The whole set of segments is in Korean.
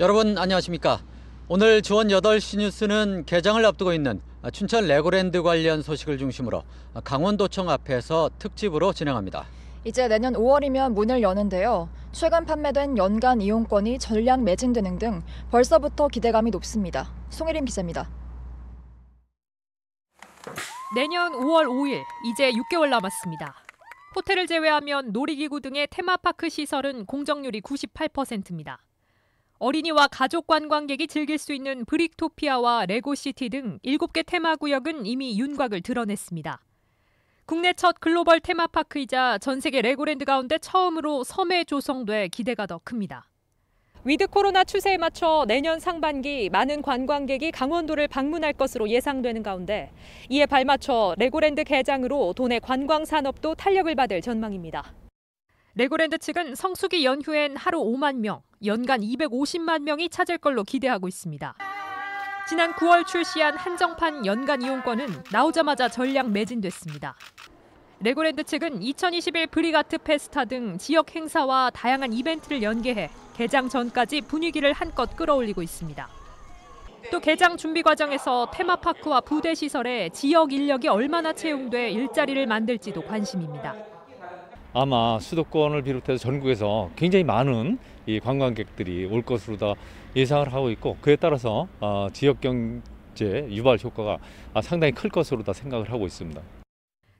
여러분 안녕하십니까 오늘 주원 8시 뉴스는 개장을 앞두고 있는 춘천 레고랜드 관련 소식을 중심으로 강원도청 앞에서 특집으로 진행합니다 이제 내년 5월이면 문을 여는데요 최근 판매된 연간 이용권이 전량 매진되는 등 벌써부터 기대감이 높습니다 송혜림 기자입니다 내년 5월 5일 이제 6개월 남았습니다 호텔을 제외하면 놀이기구 등의 테마파크 시설은 공정률이 98%입니다 어린이와 가족 관광객이 즐길 수 있는 브릭토피아와 레고시티 등 7개 테마구역은 이미 윤곽을 드러냈습니다. 국내 첫 글로벌 테마파크이자 전 세계 레고랜드 가운데 처음으로 섬에 조성돼 기대가 더 큽니다. 위드 코로나 추세에 맞춰 내년 상반기 많은 관광객이 강원도를 방문할 것으로 예상되는 가운데 이에 발맞춰 레고랜드 개장으로 도내 관광 산업도 탄력을 받을 전망입니다. 레고랜드 측은 성수기 연휴엔 하루 5만 명, 연간 250만 명이 찾을 걸로 기대하고 있습니다. 지난 9월 출시한 한정판 연간 이용권은 나오자마자 전량 매진됐습니다. 레고랜드 측은 2021 브리가트 페스타 등 지역 행사와 다양한 이벤트를 연계해 개장 전까지 분위기를 한껏 끌어올리고 있습니다. 또 개장 준비 과정에서 테마파크와 부대 시설에 지역 인력이 얼마나 채용돼 일자리를 만들지도 관심입니다. 아마 수도권을 비롯해서 전국에서 굉장히 많은 이 관광객들이 올 것으로 다 예상을 하고 있고 그에 따라서 어, 지역 경제 유발 효과가 아, 상당히 클 것으로 다 생각을 하고 있습니다.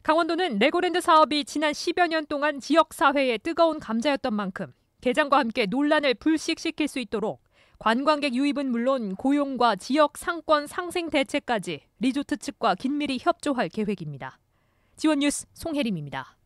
강원도는 레고랜드 사업이 지난 10여 년 동안 지역 사회의 뜨거운 감자였던 만큼 개장과 함께 논란을 불식시킬 수 있도록 관광객 유입은 물론 고용과 지역 상권 상생 대책까지 리조트 측과 긴밀히 협조할 계획입니다. 지원 뉴스 송혜림입니다.